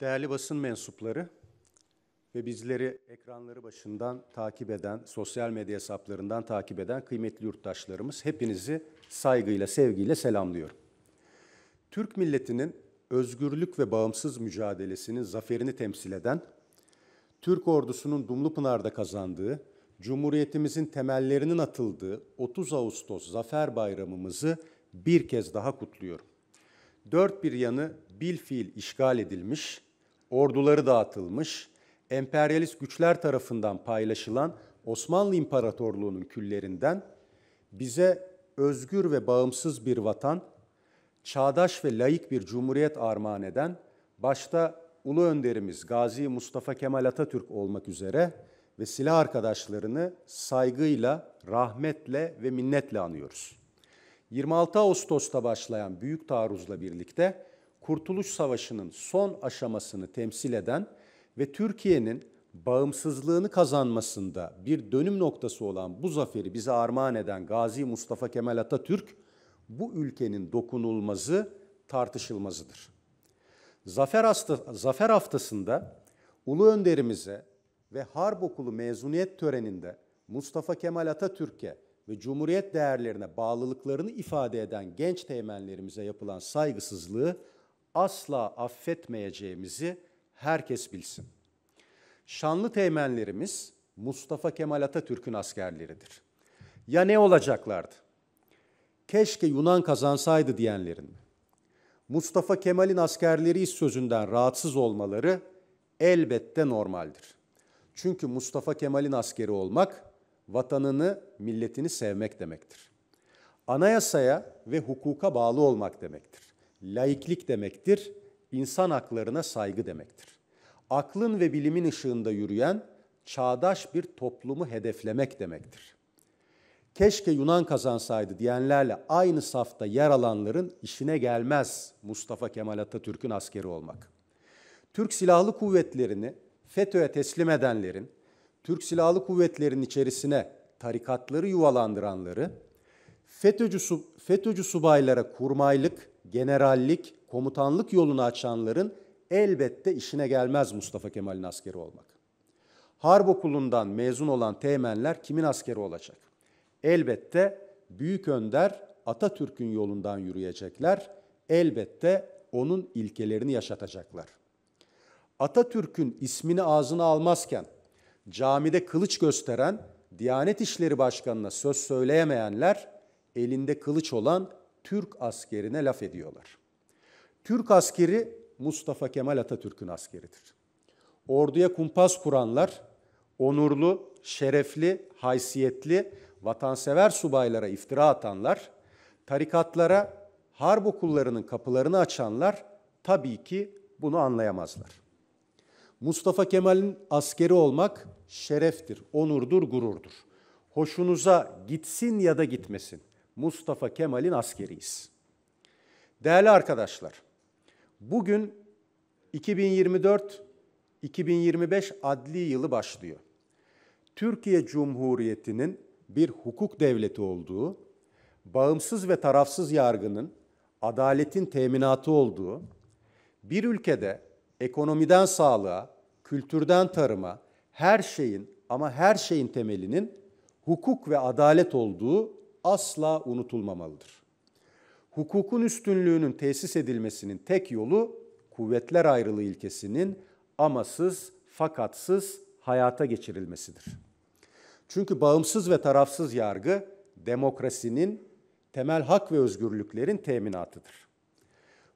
Değerli basın mensupları ve bizleri ekranları başından takip eden, sosyal medya hesaplarından takip eden kıymetli yurttaşlarımız hepinizi saygıyla, sevgiyle selamlıyorum. Türk milletinin özgürlük ve bağımsız mücadelesinin zaferini temsil eden, Türk ordusunun Dumlupınar'da kazandığı, Cumhuriyetimizin temellerinin atıldığı 30 Ağustos Zafer Bayramımızı bir kez daha kutluyorum. Dört bir yanı bilfiil işgal edilmiş, orduları dağıtılmış, emperyalist güçler tarafından paylaşılan Osmanlı İmparatorluğu'nun küllerinden bize özgür ve bağımsız bir vatan, çağdaş ve layık bir cumhuriyet armağan eden başta ulu önderimiz Gazi Mustafa Kemal Atatürk olmak üzere ve silah arkadaşlarını saygıyla, rahmetle ve minnetle anıyoruz. 26 Ağustos'ta başlayan büyük taarruzla birlikte Kurtuluş Savaşı'nın son aşamasını temsil eden ve Türkiye'nin bağımsızlığını kazanmasında bir dönüm noktası olan bu zaferi bize armağan eden Gazi Mustafa Kemal Atatürk bu ülkenin dokunulmazı tartışılmazıdır. Zafer, hasta, zafer haftasında Ulu Önderimize ve Harp Okulu mezuniyet töreninde Mustafa Kemal Atatürk'e ve Cumhuriyet değerlerine bağlılıklarını ifade eden genç teğmenlerimize yapılan saygısızlığı asla affetmeyeceğimizi herkes bilsin. Şanlı teğmenlerimiz Mustafa Kemal Atatürk'ün askerleridir. Ya ne olacaklardı? Keşke Yunan kazansaydı diyenlerin mi? Mustafa Kemal'in askerleri sözünden rahatsız olmaları elbette normaldir. Çünkü Mustafa Kemal'in askeri olmak vatanını, milletini sevmek demektir. Anayasaya ve hukuka bağlı olmak demektir laiklik demektir, insan haklarına saygı demektir. Aklın ve bilimin ışığında yürüyen çağdaş bir toplumu hedeflemek demektir. Keşke Yunan kazansaydı diyenlerle aynı safta yer alanların işine gelmez Mustafa Kemal Atatürk'ün askeri olmak. Türk Silahlı Kuvvetlerini FETÖ'ye teslim edenlerin, Türk Silahlı Kuvvetleri'nin içerisine tarikatları yuvalandıranları, FETÖ'cü, sub, FETÖ'cü subaylara kurmaylık, generallik, komutanlık yolunu açanların elbette işine gelmez Mustafa Kemal'in askeri olmak. Harp okulundan mezun olan teğmenler kimin askeri olacak? Elbette büyük önder Atatürk'ün yolundan yürüyecekler. Elbette onun ilkelerini yaşatacaklar. Atatürk'ün ismini ağzına almazken camide kılıç gösteren Diyanet İşleri Başkanı'na söz söyleyemeyenler elinde kılıç olan Türk askerine laf ediyorlar. Türk askeri Mustafa Kemal Atatürk'ün askeridir. Orduya kumpas kuranlar onurlu, şerefli, haysiyetli, vatansever subaylara iftira atanlar, tarikatlara, harp okullarının kapılarını açanlar tabii ki bunu anlayamazlar. Mustafa Kemal'in askeri olmak şereftir, onurdur, gururdur. Hoşunuza gitsin ya da gitmesin. Mustafa Kemal'in askeriyiz. Değerli arkadaşlar, bugün 2024-2025 adli yılı başlıyor. Türkiye Cumhuriyeti'nin bir hukuk devleti olduğu, bağımsız ve tarafsız yargının adaletin teminatı olduğu, bir ülkede ekonomiden sağlığa, kültürden tarıma her şeyin ama her şeyin temelinin hukuk ve adalet olduğu asla unutulmamalıdır. Hukukun üstünlüğünün tesis edilmesinin tek yolu kuvvetler ayrılığı ilkesinin amasız, fakatsız hayata geçirilmesidir. Çünkü bağımsız ve tarafsız yargı demokrasinin temel hak ve özgürlüklerin teminatıdır.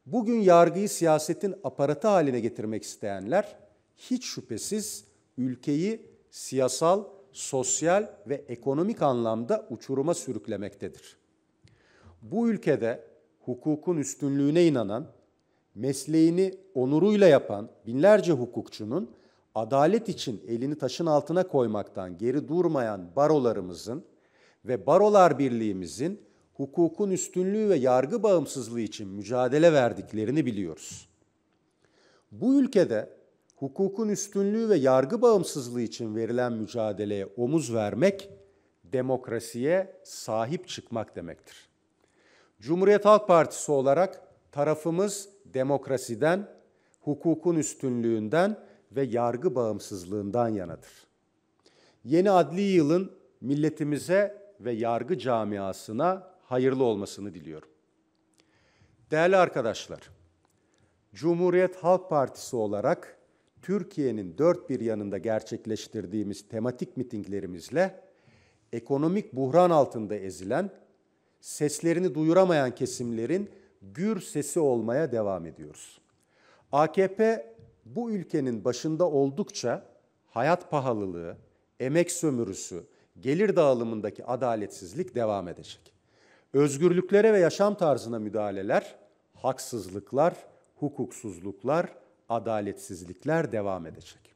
Bugün yargıyı siyasetin aparatı haline getirmek isteyenler hiç şüphesiz ülkeyi siyasal sosyal ve ekonomik anlamda uçuruma sürüklemektedir. Bu ülkede hukukun üstünlüğüne inanan, mesleğini onuruyla yapan binlerce hukukçunun adalet için elini taşın altına koymaktan geri durmayan barolarımızın ve barolar birliğimizin hukukun üstünlüğü ve yargı bağımsızlığı için mücadele verdiklerini biliyoruz. Bu ülkede hukukun üstünlüğü ve yargı bağımsızlığı için verilen mücadeleye omuz vermek demokrasiye sahip çıkmak demektir. Cumhuriyet Halk Partisi olarak tarafımız demokrasiden, hukukun üstünlüğünden ve yargı bağımsızlığından yanadır. Yeni adli yılın milletimize ve yargı camiasına hayırlı olmasını diliyorum. Değerli arkadaşlar, Cumhuriyet Halk Partisi olarak Türkiye'nin dört bir yanında gerçekleştirdiğimiz tematik mitinglerimizle ekonomik buhran altında ezilen, seslerini duyuramayan kesimlerin gür sesi olmaya devam ediyoruz. AKP bu ülkenin başında oldukça hayat pahalılığı, emek sömürüsü, gelir dağılımındaki adaletsizlik devam edecek. Özgürlüklere ve yaşam tarzına müdahaleler, haksızlıklar, hukuksuzluklar adaletsizlikler devam edecek.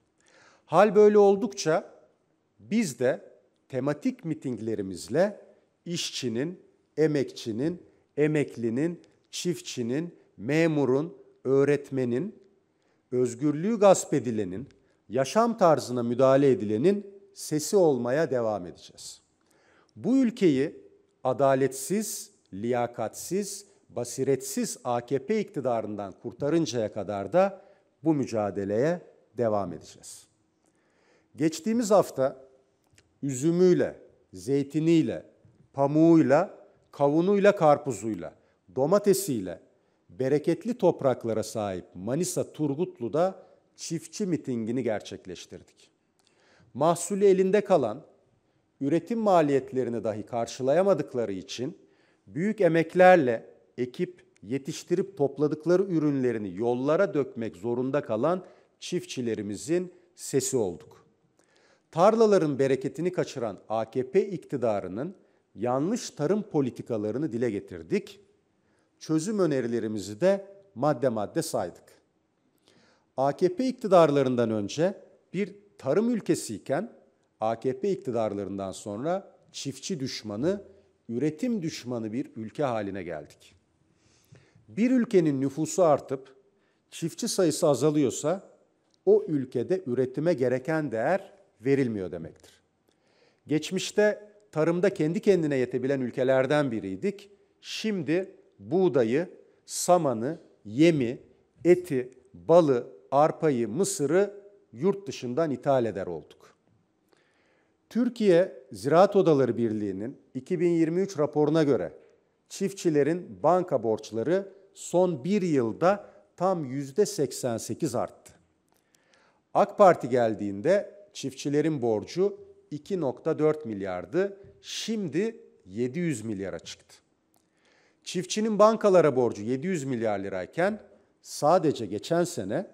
Hal böyle oldukça biz de tematik mitinglerimizle işçinin, emekçinin, emeklinin, çiftçinin, memurun, öğretmenin, özgürlüğü gasp edilenin, yaşam tarzına müdahale edilenin sesi olmaya devam edeceğiz. Bu ülkeyi adaletsiz, liyakatsiz, basiretsiz AKP iktidarından kurtarıncaya kadar da bu mücadeleye devam edeceğiz. Geçtiğimiz hafta üzümüyle, zeytiniyle, pamuğuyla, kavunuyla, karpuzuyla, domatesiyle bereketli topraklara sahip Manisa Turgutlu'da çiftçi mitingini gerçekleştirdik. Mahsulü elinde kalan, üretim maliyetlerini dahi karşılayamadıkları için büyük emeklerle ekip yetiştirip topladıkları ürünlerini yollara dökmek zorunda kalan çiftçilerimizin sesi olduk. Tarlaların bereketini kaçıran AKP iktidarının yanlış tarım politikalarını dile getirdik. Çözüm önerilerimizi de madde madde saydık. AKP iktidarlarından önce bir tarım ülkesiyken AKP iktidarlarından sonra çiftçi düşmanı, üretim düşmanı bir ülke haline geldik bir ülkenin nüfusu artıp çiftçi sayısı azalıyorsa o ülkede üretime gereken değer verilmiyor demektir. Geçmişte tarımda kendi kendine yetebilen ülkelerden biriydik. Şimdi buğdayı, samanı, yemi, eti, balı, arpayı, mısırı yurt dışından ithal eder olduk. Türkiye Ziraat Odaları Birliği'nin 2023 raporuna göre çiftçilerin banka borçları son bir yılda tam yüzde 88 arttı. AK Parti geldiğinde çiftçilerin borcu 2.4 milyardı, şimdi 700 milyara çıktı. Çiftçinin bankalara borcu 700 milyar lirayken sadece geçen sene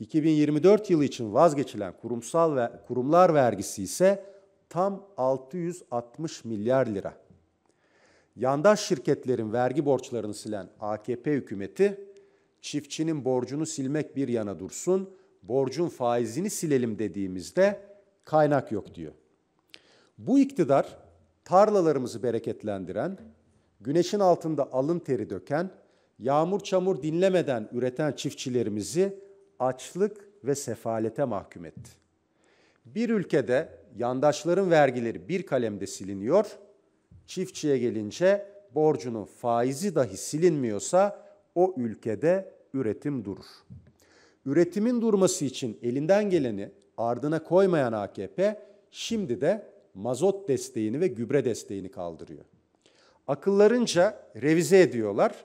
2024 yılı için vazgeçilen kurumsal ve kurumlar vergisi ise tam 660 milyar lira. Yandaş şirketlerin vergi borçlarını silen AKP hükümeti çiftçinin borcunu silmek bir yana dursun, borcun faizini silelim dediğimizde kaynak yok diyor. Bu iktidar tarlalarımızı bereketlendiren, güneşin altında alın teri döken, yağmur çamur dinlemeden üreten çiftçilerimizi açlık ve sefalete mahkum etti. Bir ülkede yandaşların vergileri bir kalemde siliniyor.'' Çiftçiye gelince borcunun faizi dahi silinmiyorsa o ülkede üretim durur. Üretimin durması için elinden geleni ardına koymayan AKP şimdi de mazot desteğini ve gübre desteğini kaldırıyor. Akıllarınca revize ediyorlar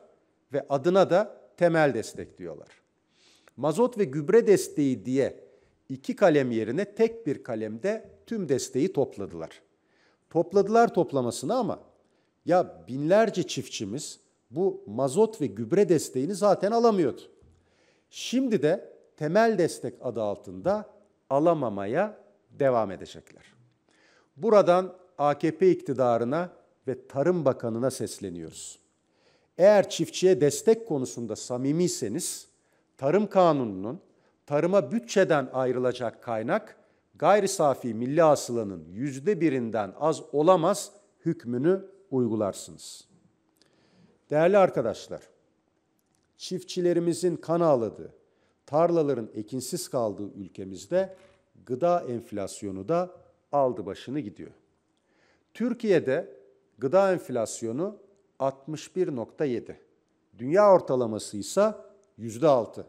ve adına da temel destek diyorlar. Mazot ve gübre desteği diye iki kalem yerine tek bir kalemde tüm desteği topladılar. Topladılar toplamasını ama ya binlerce çiftçimiz bu mazot ve gübre desteğini zaten alamıyordu. Şimdi de temel destek adı altında alamamaya devam edecekler. Buradan AKP iktidarına ve Tarım Bakanı'na sesleniyoruz. Eğer çiftçiye destek konusunda samimiyseniz, Tarım Kanunu'nun tarıma bütçeden ayrılacak kaynak gayri safi milli hasılanın yüzde birinden az olamaz hükmünü uygularsınız. Değerli arkadaşlar, çiftçilerimizin kan ağladığı, tarlaların ekinsiz kaldığı ülkemizde gıda enflasyonu da aldı başını gidiyor. Türkiye'de gıda enflasyonu 61.7. Dünya ortalaması ise %6.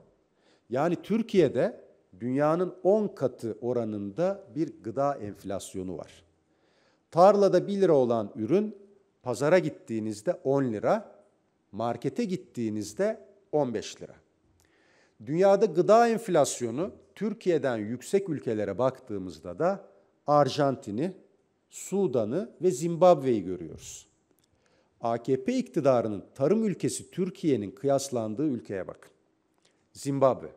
Yani Türkiye'de dünyanın 10 katı oranında bir gıda enflasyonu var. Tarlada 1 lira olan ürün pazara gittiğinizde 10 lira, markete gittiğinizde 15 lira. Dünyada gıda enflasyonu Türkiye'den yüksek ülkelere baktığımızda da Arjantin'i, Sudan'ı ve Zimbabwe'yi görüyoruz. AKP iktidarının tarım ülkesi Türkiye'nin kıyaslandığı ülkeye bakın. Zimbabwe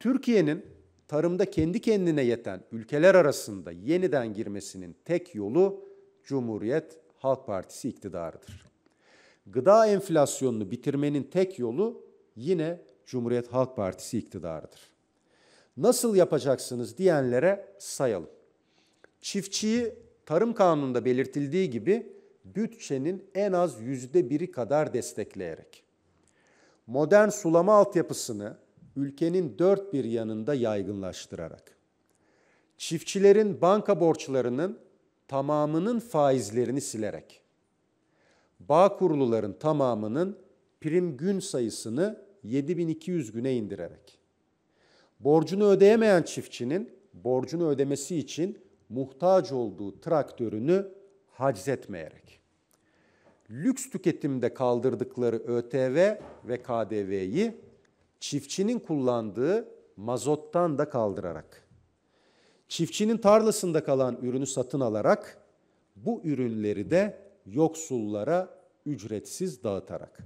Türkiye'nin tarımda kendi kendine yeten ülkeler arasında yeniden girmesinin tek yolu Cumhuriyet Halk Partisi iktidarıdır. Gıda enflasyonunu bitirmenin tek yolu yine Cumhuriyet Halk Partisi iktidarıdır. Nasıl yapacaksınız diyenlere sayalım. Çiftçiyi tarım kanununda belirtildiği gibi bütçenin en az yüzde biri kadar destekleyerek. Modern sulama altyapısını ülkenin dört bir yanında yaygınlaştırarak. Çiftçilerin banka borçlarının tamamının faizlerini silerek. Bağ kuruluların tamamının prim gün sayısını 7200 güne indirerek. Borcunu ödeyemeyen çiftçinin borcunu ödemesi için muhtaç olduğu traktörünü haczetmeyerek. Lüks tüketimde kaldırdıkları ÖTV ve KDV'yi çiftçinin kullandığı mazottan da kaldırarak, çiftçinin tarlasında kalan ürünü satın alarak bu ürünleri de yoksullara ücretsiz dağıtarak.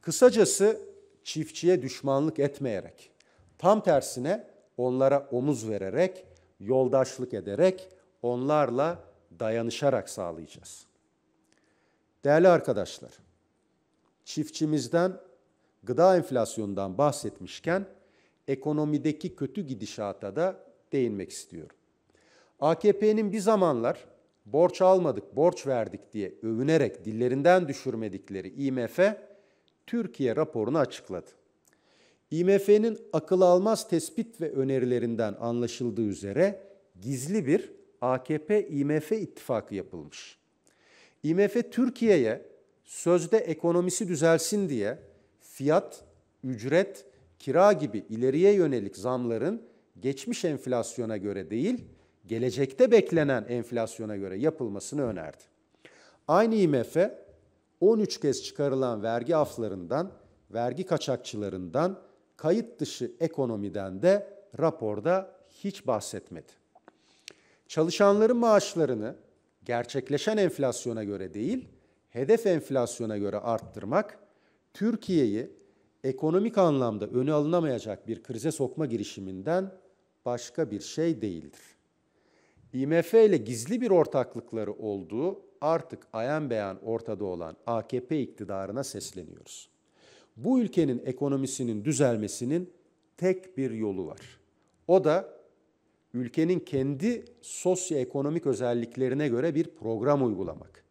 Kısacası çiftçiye düşmanlık etmeyerek, tam tersine onlara omuz vererek, yoldaşlık ederek, onlarla dayanışarak sağlayacağız. Değerli arkadaşlar, çiftçimizden gıda enflasyonundan bahsetmişken ekonomideki kötü gidişata da değinmek istiyorum. AKP'nin bir zamanlar borç almadık, borç verdik diye övünerek dillerinden düşürmedikleri IMF Türkiye raporunu açıkladı. IMF'nin akıl almaz tespit ve önerilerinden anlaşıldığı üzere gizli bir AKP-IMF ittifakı yapılmış. IMF Türkiye'ye sözde ekonomisi düzelsin diye fiyat, ücret, kira gibi ileriye yönelik zamların geçmiş enflasyona göre değil, gelecekte beklenen enflasyona göre yapılmasını önerdi. Aynı IMF 13 kez çıkarılan vergi aflarından, vergi kaçakçılarından, kayıt dışı ekonomiden de raporda hiç bahsetmedi. Çalışanların maaşlarını gerçekleşen enflasyona göre değil, hedef enflasyona göre arttırmak Türkiye'yi ekonomik anlamda önü alınamayacak bir krize sokma girişiminden başka bir şey değildir. IMF ile gizli bir ortaklıkları olduğu artık ayan beyan ortada olan AKP iktidarına sesleniyoruz. Bu ülkenin ekonomisinin düzelmesinin tek bir yolu var. O da ülkenin kendi sosyoekonomik özelliklerine göre bir program uygulamak.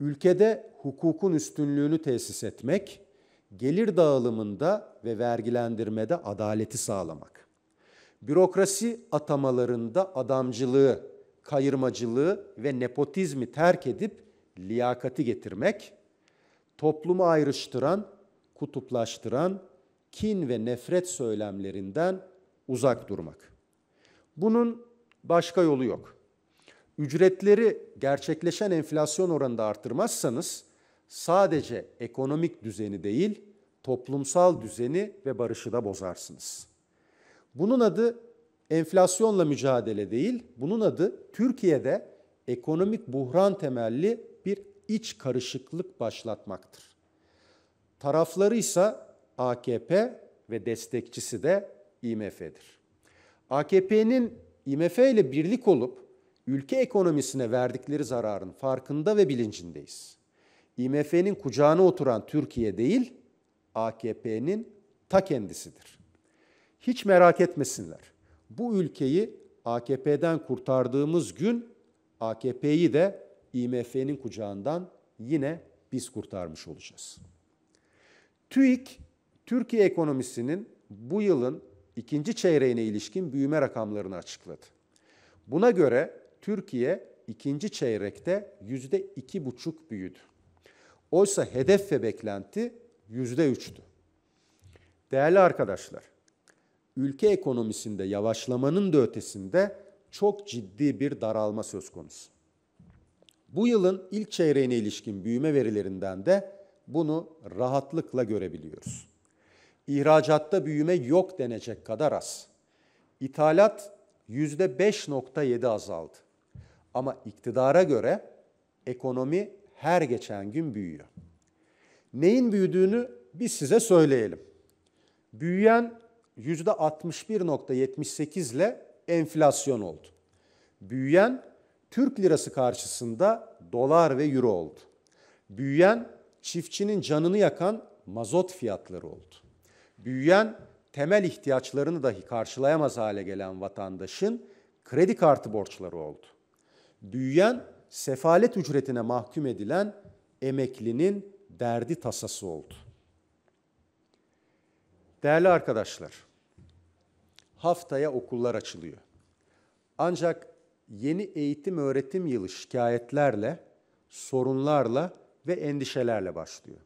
Ülkede hukukun üstünlüğünü tesis etmek, gelir dağılımında ve vergilendirmede adaleti sağlamak. Bürokrasi atamalarında adamcılığı, kayırmacılığı ve nepotizmi terk edip liyakati getirmek, toplumu ayrıştıran, kutuplaştıran kin ve nefret söylemlerinden uzak durmak. Bunun başka yolu yok. Ücretleri gerçekleşen enflasyon oranında artırmazsanız sadece ekonomik düzeni değil, toplumsal düzeni ve barışı da bozarsınız. Bunun adı enflasyonla mücadele değil, bunun adı Türkiye'de ekonomik buhran temelli bir iç karışıklık başlatmaktır. Tarafları ise AKP ve destekçisi de IMF'dir. AKP'nin IMF ile birlik olup ülke ekonomisine verdikleri zararın farkında ve bilincindeyiz. IMF'nin kucağına oturan Türkiye değil, AKP'nin ta kendisidir. Hiç merak etmesinler. Bu ülkeyi AKP'den kurtardığımız gün AKP'yi de IMF'nin kucağından yine biz kurtarmış olacağız. TÜİK, Türkiye ekonomisinin bu yılın ikinci çeyreğine ilişkin büyüme rakamlarını açıkladı. Buna göre Türkiye ikinci çeyrekte yüzde iki buçuk büyüdü. Oysa hedef ve beklenti yüzde üçtü. Değerli arkadaşlar, ülke ekonomisinde yavaşlamanın da ötesinde çok ciddi bir daralma söz konusu. Bu yılın ilk çeyreğine ilişkin büyüme verilerinden de bunu rahatlıkla görebiliyoruz. İhracatta büyüme yok denecek kadar az. İthalat %5.7 azaldı. Ama iktidara göre ekonomi her geçen gün büyüyor. Neyin büyüdüğünü biz size söyleyelim. Büyüyen %61.78 ile enflasyon oldu. Büyüyen Türk lirası karşısında dolar ve euro oldu. Büyüyen çiftçinin canını yakan mazot fiyatları oldu. Büyüyen temel ihtiyaçlarını dahi karşılayamaz hale gelen vatandaşın kredi kartı borçları oldu. Büyüyen sefalet ücretine mahkum edilen emeklinin derdi tasası oldu. Değerli arkadaşlar, haftaya okullar açılıyor. Ancak yeni eğitim öğretim yılı şikayetlerle, sorunlarla ve endişelerle başlıyor.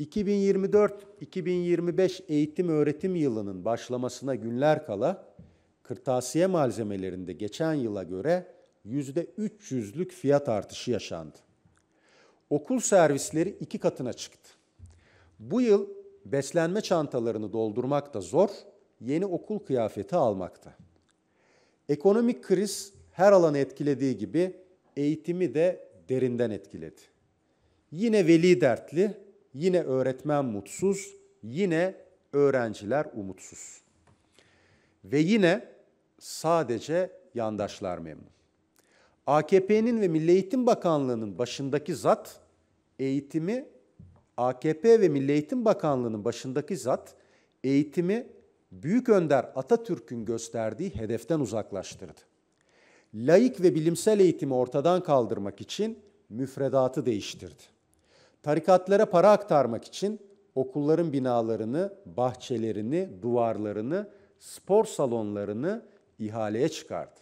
2024-2025 eğitim öğretim yılının başlamasına günler kala kırtasiye malzemelerinde geçen yıla göre %300'lük fiyat artışı yaşandı. Okul servisleri iki katına çıktı. Bu yıl beslenme çantalarını doldurmak da zor, yeni okul kıyafeti almakta. Ekonomik kriz her alanı etkilediği gibi eğitimi de derinden etkiledi. Yine veli dertli, yine öğretmen mutsuz, yine öğrenciler umutsuz. Ve yine sadece yandaşlar memnun. AKP'nin ve Milli Eğitim Bakanlığı'nın başındaki zat eğitimi AKP ve Milli Eğitim Bakanlığı'nın başındaki zat eğitimi Büyük Önder Atatürk'ün gösterdiği hedeften uzaklaştırdı. Laik ve bilimsel eğitimi ortadan kaldırmak için müfredatı değiştirdi. Tarikatlara para aktarmak için okulların binalarını, bahçelerini, duvarlarını, spor salonlarını ihaleye çıkardı.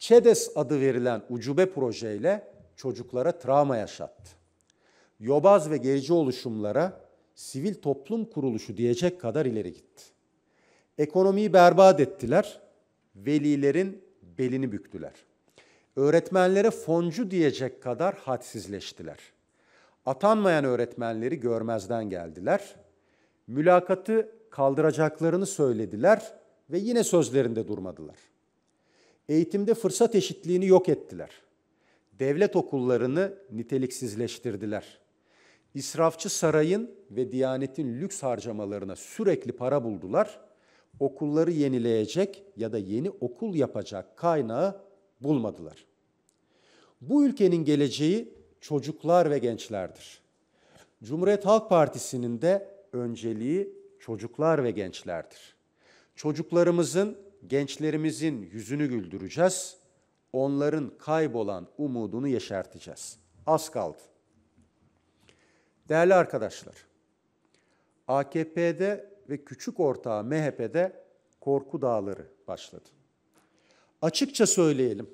ÇEDES adı verilen ucube projeyle çocuklara travma yaşattı. Yobaz ve gerici oluşumlara sivil toplum kuruluşu diyecek kadar ileri gitti. Ekonomiyi berbat ettiler, velilerin belini büktüler. Öğretmenlere foncu diyecek kadar hadsizleştiler. Atanmayan öğretmenleri görmezden geldiler. Mülakatı kaldıracaklarını söylediler ve yine sözlerinde durmadılar. Eğitimde fırsat eşitliğini yok ettiler. Devlet okullarını niteliksizleştirdiler. İsrafçı sarayın ve Diyanet'in lüks harcamalarına sürekli para buldular. Okulları yenileyecek ya da yeni okul yapacak kaynağı bulmadılar. Bu ülkenin geleceği çocuklar ve gençlerdir. Cumhuriyet Halk Partisi'nin de önceliği çocuklar ve gençlerdir. Çocuklarımızın gençlerimizin yüzünü güldüreceğiz. Onların kaybolan umudunu yeşerteceğiz. Az kaldı. Değerli arkadaşlar, AKP'de ve küçük ortağı MHP'de korku dağları başladı. Açıkça söyleyelim,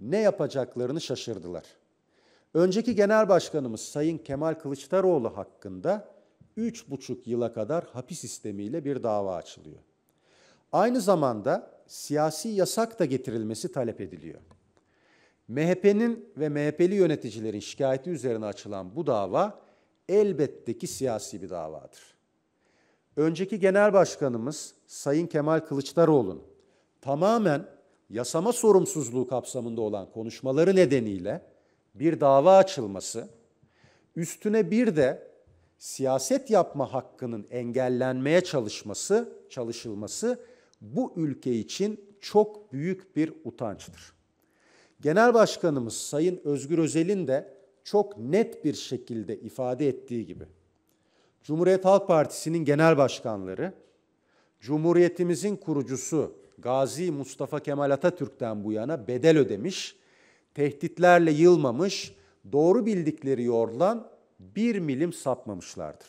ne yapacaklarını şaşırdılar. Önceki genel başkanımız Sayın Kemal Kılıçdaroğlu hakkında 3,5 yıla kadar hapis sistemiyle bir dava açılıyor. Aynı zamanda siyasi yasak da getirilmesi talep ediliyor. MHP'nin ve MHP'li yöneticilerin şikayeti üzerine açılan bu dava elbette ki siyasi bir davadır. Önceki genel başkanımız Sayın Kemal Kılıçdaroğlu'nun tamamen yasama sorumsuzluğu kapsamında olan konuşmaları nedeniyle bir dava açılması, üstüne bir de siyaset yapma hakkının engellenmeye çalışması, çalışılması bu ülke için çok büyük bir utançtır. Genel Başkanımız Sayın Özgür Özel'in de çok net bir şekilde ifade ettiği gibi Cumhuriyet Halk Partisi'nin genel başkanları Cumhuriyetimizin kurucusu Gazi Mustafa Kemal Atatürk'ten bu yana bedel ödemiş, tehditlerle yılmamış, doğru bildikleri yoldan bir milim sapmamışlardır.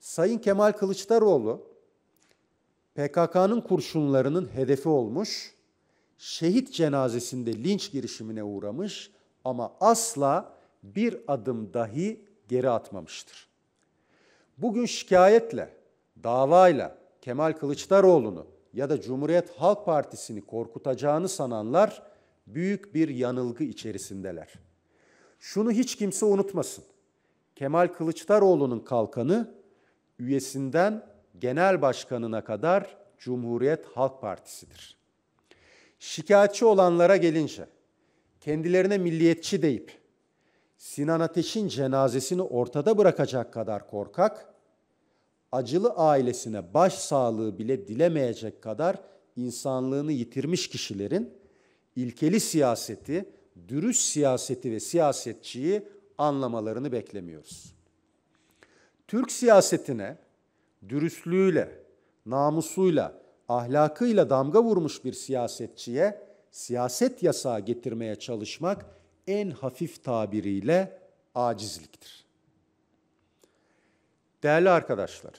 Sayın Kemal Kılıçdaroğlu PKK'nın kurşunlarının hedefi olmuş, şehit cenazesinde linç girişimine uğramış ama asla bir adım dahi geri atmamıştır. Bugün şikayetle, davayla Kemal Kılıçdaroğlu'nu ya da Cumhuriyet Halk Partisi'ni korkutacağını sananlar büyük bir yanılgı içerisindeler. Şunu hiç kimse unutmasın. Kemal Kılıçdaroğlu'nun kalkanı üyesinden genel başkanına kadar Cumhuriyet Halk Partisi'dir. Şikayetçi olanlara gelince kendilerine milliyetçi deyip Sinan Ateş'in cenazesini ortada bırakacak kadar korkak, acılı ailesine baş sağlığı bile dilemeyecek kadar insanlığını yitirmiş kişilerin ilkeli siyaseti, dürüst siyaseti ve siyasetçiyi anlamalarını beklemiyoruz. Türk siyasetine dürüstlüğüyle, namusuyla, ahlakıyla damga vurmuş bir siyasetçiye siyaset yasağı getirmeye çalışmak en hafif tabiriyle acizliktir. Değerli arkadaşlar,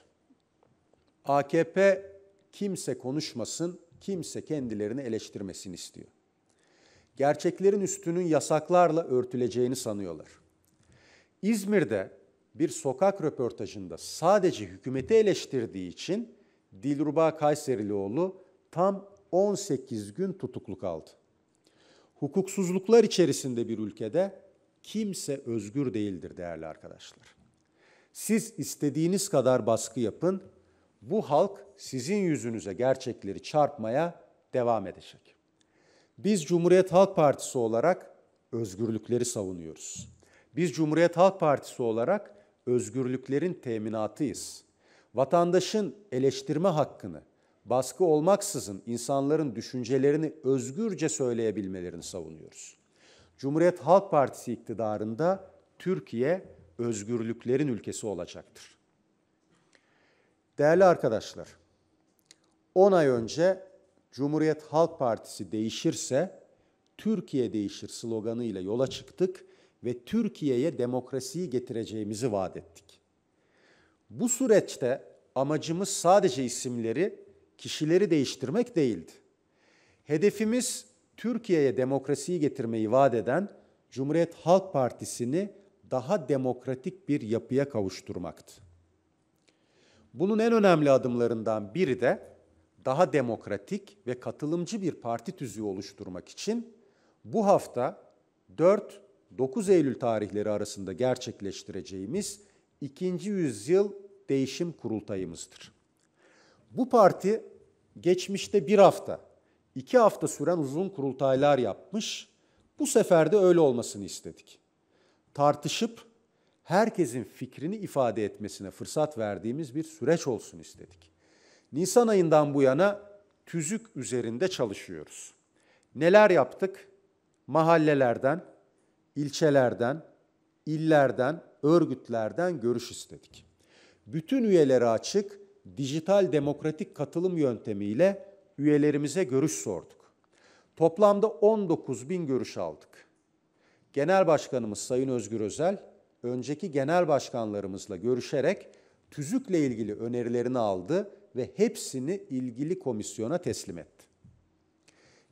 AKP kimse konuşmasın, kimse kendilerini eleştirmesin istiyor. Gerçeklerin üstünün yasaklarla örtüleceğini sanıyorlar. İzmir'de bir sokak röportajında sadece hükümeti eleştirdiği için Dilruba Kayserilioğlu tam 18 gün tutukluk aldı. Hukuksuzluklar içerisinde bir ülkede kimse özgür değildir değerli arkadaşlar. Siz istediğiniz kadar baskı yapın, bu halk sizin yüzünüze gerçekleri çarpmaya devam edecek. Biz Cumhuriyet Halk Partisi olarak özgürlükleri savunuyoruz. Biz Cumhuriyet Halk Partisi olarak özgürlüklerin teminatıyız. Vatandaşın eleştirme hakkını, baskı olmaksızın insanların düşüncelerini özgürce söyleyebilmelerini savunuyoruz. Cumhuriyet Halk Partisi iktidarında Türkiye özgürlüklerin ülkesi olacaktır. Değerli arkadaşlar, 10 ay önce Cumhuriyet Halk Partisi değişirse Türkiye değişir sloganıyla yola çıktık ve Türkiye'ye demokrasiyi getireceğimizi vaat ettik. Bu süreçte amacımız sadece isimleri, kişileri değiştirmek değildi. Hedefimiz Türkiye'ye demokrasiyi getirmeyi vaat eden Cumhuriyet Halk Partisi'ni daha demokratik bir yapıya kavuşturmaktı. Bunun en önemli adımlarından biri de daha demokratik ve katılımcı bir parti tüzüğü oluşturmak için bu hafta 4 9 Eylül tarihleri arasında gerçekleştireceğimiz ikinci yüzyıl değişim kurultayımızdır. Bu parti geçmişte bir hafta, iki hafta süren uzun kurultaylar yapmış, bu sefer de öyle olmasını istedik. Tartışıp herkesin fikrini ifade etmesine fırsat verdiğimiz bir süreç olsun istedik. Nisan ayından bu yana tüzük üzerinde çalışıyoruz. Neler yaptık? Mahallelerden, ilçelerden, illerden, örgütlerden görüş istedik. Bütün üyelere açık dijital demokratik katılım yöntemiyle üyelerimize görüş sorduk. Toplamda 19 bin görüş aldık. Genel Başkanımız Sayın Özgür Özel, önceki genel başkanlarımızla görüşerek tüzükle ilgili önerilerini aldı ve hepsini ilgili komisyona teslim etti.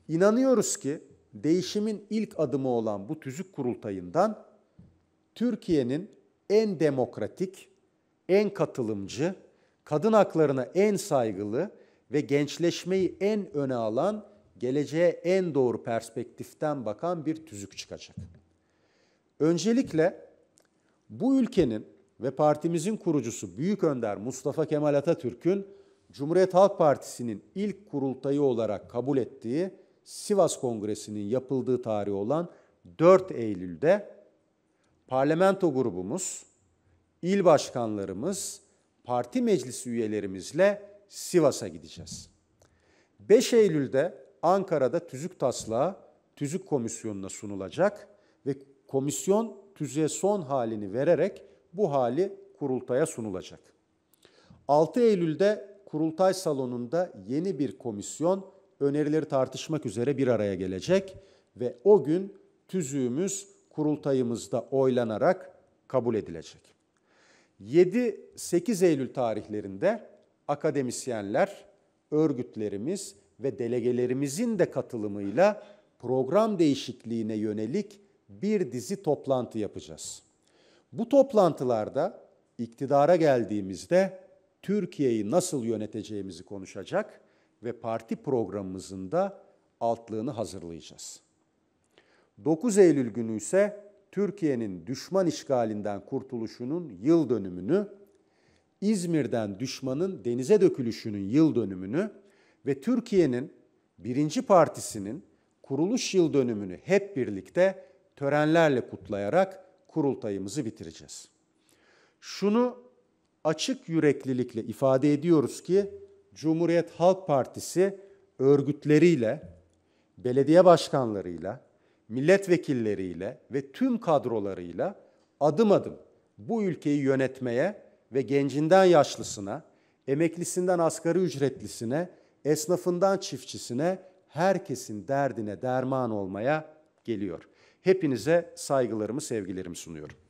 İnanıyoruz ki değişimin ilk adımı olan bu tüzük kurultayından Türkiye'nin en demokratik, en katılımcı, kadın haklarına en saygılı ve gençleşmeyi en öne alan, geleceğe en doğru perspektiften bakan bir tüzük çıkacak. Öncelikle bu ülkenin ve partimizin kurucusu Büyük Önder Mustafa Kemal Atatürk'ün Cumhuriyet Halk Partisi'nin ilk kurultayı olarak kabul ettiği Sivas Kongresi'nin yapıldığı tarih olan 4 Eylül'de parlamento grubumuz, il başkanlarımız, parti meclisi üyelerimizle Sivas'a gideceğiz. 5 Eylül'de Ankara'da tüzük taslağı tüzük komisyonuna sunulacak ve komisyon tüzüğe son halini vererek bu hali kurultaya sunulacak. 6 Eylül'de kurultay salonunda yeni bir komisyon önerileri tartışmak üzere bir araya gelecek ve o gün tüzüğümüz kurultayımızda oylanarak kabul edilecek. 7-8 Eylül tarihlerinde akademisyenler, örgütlerimiz ve delegelerimizin de katılımıyla program değişikliğine yönelik bir dizi toplantı yapacağız. Bu toplantılarda iktidara geldiğimizde Türkiye'yi nasıl yöneteceğimizi konuşacak ve parti programımızın da altlığını hazırlayacağız. 9 Eylül günü ise Türkiye'nin düşman işgalinden kurtuluşunun yıl dönümünü, İzmir'den düşmanın denize dökülüşünün yıl dönümünü ve Türkiye'nin birinci partisinin kuruluş yıl dönümünü hep birlikte törenlerle kutlayarak kurultayımızı bitireceğiz. Şunu açık yüreklilikle ifade ediyoruz ki Cumhuriyet Halk Partisi örgütleriyle, belediye başkanlarıyla, milletvekilleriyle ve tüm kadrolarıyla adım adım bu ülkeyi yönetmeye ve gencinden yaşlısına, emeklisinden asgari ücretlisine, esnafından çiftçisine herkesin derdine derman olmaya geliyor. Hepinize saygılarımı, sevgilerimi sunuyorum.